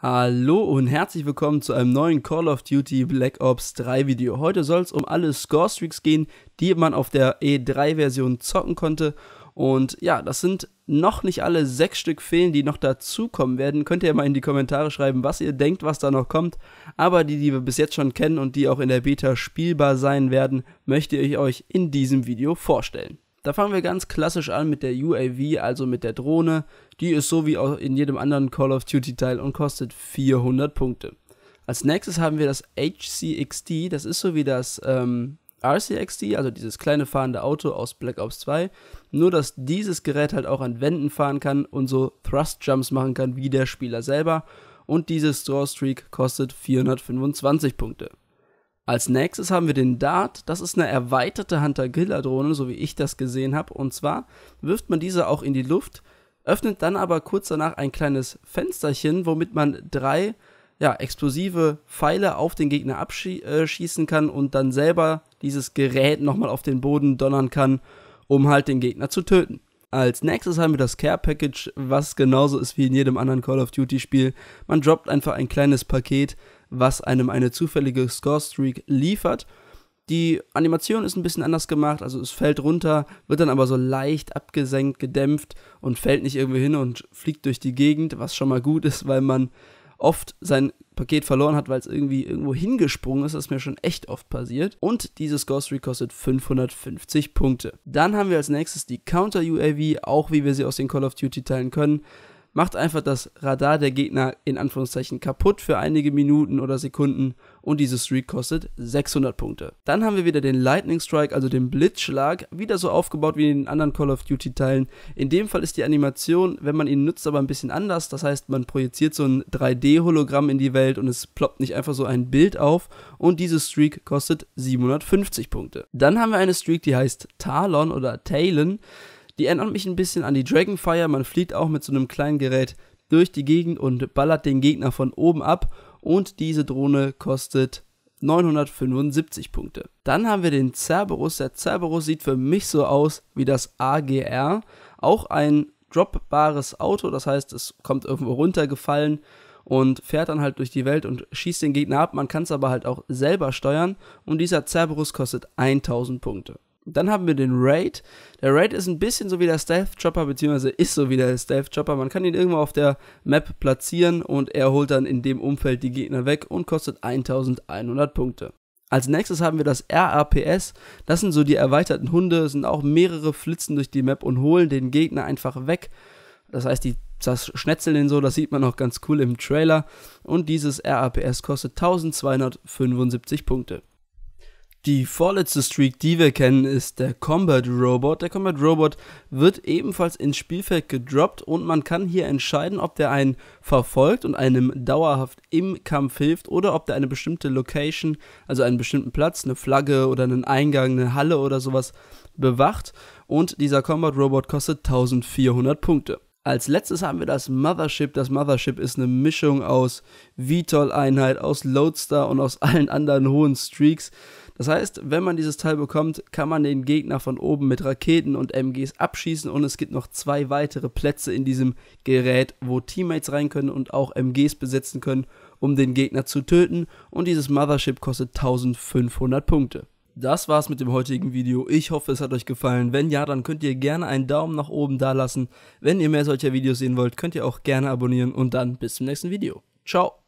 Hallo und herzlich willkommen zu einem neuen Call of Duty Black Ops 3 Video. Heute soll es um alle Score-Streaks gehen, die man auf der E3-Version zocken konnte. Und ja, das sind noch nicht alle sechs Stück fehlen, die noch dazukommen werden. Könnt ihr mal in die Kommentare schreiben, was ihr denkt, was da noch kommt. Aber die, die wir bis jetzt schon kennen und die auch in der Beta spielbar sein werden, möchte ich euch in diesem Video vorstellen. Da fangen wir ganz klassisch an mit der UAV, also mit der Drohne. Die ist so wie auch in jedem anderen Call of Duty Teil und kostet 400 Punkte. Als nächstes haben wir das HCXD, das ist so wie das ähm, RCXD, also dieses kleine fahrende Auto aus Black Ops 2, nur dass dieses Gerät halt auch an Wänden fahren kann und so Thrust Jumps machen kann wie der Spieler selber. Und dieses Draw Streak kostet 425 Punkte. Als nächstes haben wir den Dart. Das ist eine erweiterte Hunter-Killer-Drohne, so wie ich das gesehen habe. Und zwar wirft man diese auch in die Luft, öffnet dann aber kurz danach ein kleines Fensterchen, womit man drei ja, explosive Pfeile auf den Gegner abschießen äh, kann und dann selber dieses Gerät nochmal auf den Boden donnern kann, um halt den Gegner zu töten. Als nächstes haben wir das Care Package, was genauso ist wie in jedem anderen Call of Duty Spiel. Man droppt einfach ein kleines Paket, was einem eine zufällige Score-Streak liefert. Die Animation ist ein bisschen anders gemacht, also es fällt runter, wird dann aber so leicht abgesenkt, gedämpft und fällt nicht irgendwo hin und fliegt durch die Gegend, was schon mal gut ist, weil man oft sein Paket verloren hat, weil es irgendwie irgendwo hingesprungen ist, das ist mir schon echt oft passiert. Und dieses Ghost Streak kostet 550 Punkte. Dann haben wir als nächstes die Counter UAV, auch wie wir sie aus den Call of Duty teilen können macht einfach das Radar der Gegner in Anführungszeichen kaputt für einige Minuten oder Sekunden und diese Streak kostet 600 Punkte. Dann haben wir wieder den Lightning Strike, also den Blitzschlag, wieder so aufgebaut wie in den anderen Call of Duty Teilen. In dem Fall ist die Animation, wenn man ihn nutzt, aber ein bisschen anders. Das heißt, man projiziert so ein 3D-Hologramm in die Welt und es ploppt nicht einfach so ein Bild auf und diese Streak kostet 750 Punkte. Dann haben wir eine Streak, die heißt Talon oder Talon. Die erinnert mich ein bisschen an die Dragonfire. Man fliegt auch mit so einem kleinen Gerät durch die Gegend und ballert den Gegner von oben ab. Und diese Drohne kostet 975 Punkte. Dann haben wir den Cerberus. Der Cerberus sieht für mich so aus wie das AGR. Auch ein dropbares Auto, das heißt, es kommt irgendwo runtergefallen und fährt dann halt durch die Welt und schießt den Gegner ab. Man kann es aber halt auch selber steuern und dieser Cerberus kostet 1000 Punkte. Dann haben wir den Raid. Der Raid ist ein bisschen so wie der Stealth Chopper, beziehungsweise ist so wie der Stealth Chopper. Man kann ihn irgendwo auf der Map platzieren und er holt dann in dem Umfeld die Gegner weg und kostet 1100 Punkte. Als nächstes haben wir das RAPS. Das sind so die erweiterten Hunde, es sind auch mehrere Flitzen durch die Map und holen den Gegner einfach weg. Das heißt, die das Schnetzel den so, das sieht man auch ganz cool im Trailer. Und dieses RAPS kostet 1275 Punkte. Die vorletzte Streak, die wir kennen, ist der Combat Robot. Der Combat Robot wird ebenfalls ins Spielfeld gedroppt und man kann hier entscheiden, ob der einen verfolgt und einem dauerhaft im Kampf hilft oder ob der eine bestimmte Location, also einen bestimmten Platz, eine Flagge oder einen Eingang, eine Halle oder sowas bewacht. Und dieser Combat Robot kostet 1400 Punkte. Als letztes haben wir das Mothership. Das Mothership ist eine Mischung aus VTOL-Einheit, aus Loadstar und aus allen anderen hohen Streaks. Das heißt, wenn man dieses Teil bekommt, kann man den Gegner von oben mit Raketen und MGs abschießen und es gibt noch zwei weitere Plätze in diesem Gerät, wo Teammates rein können und auch MGs besetzen können, um den Gegner zu töten und dieses Mothership kostet 1500 Punkte das war's mit dem heutigen Video. Ich hoffe, es hat euch gefallen. Wenn ja, dann könnt ihr gerne einen Daumen nach oben da lassen. Wenn ihr mehr solcher Videos sehen wollt, könnt ihr auch gerne abonnieren und dann bis zum nächsten Video. Ciao!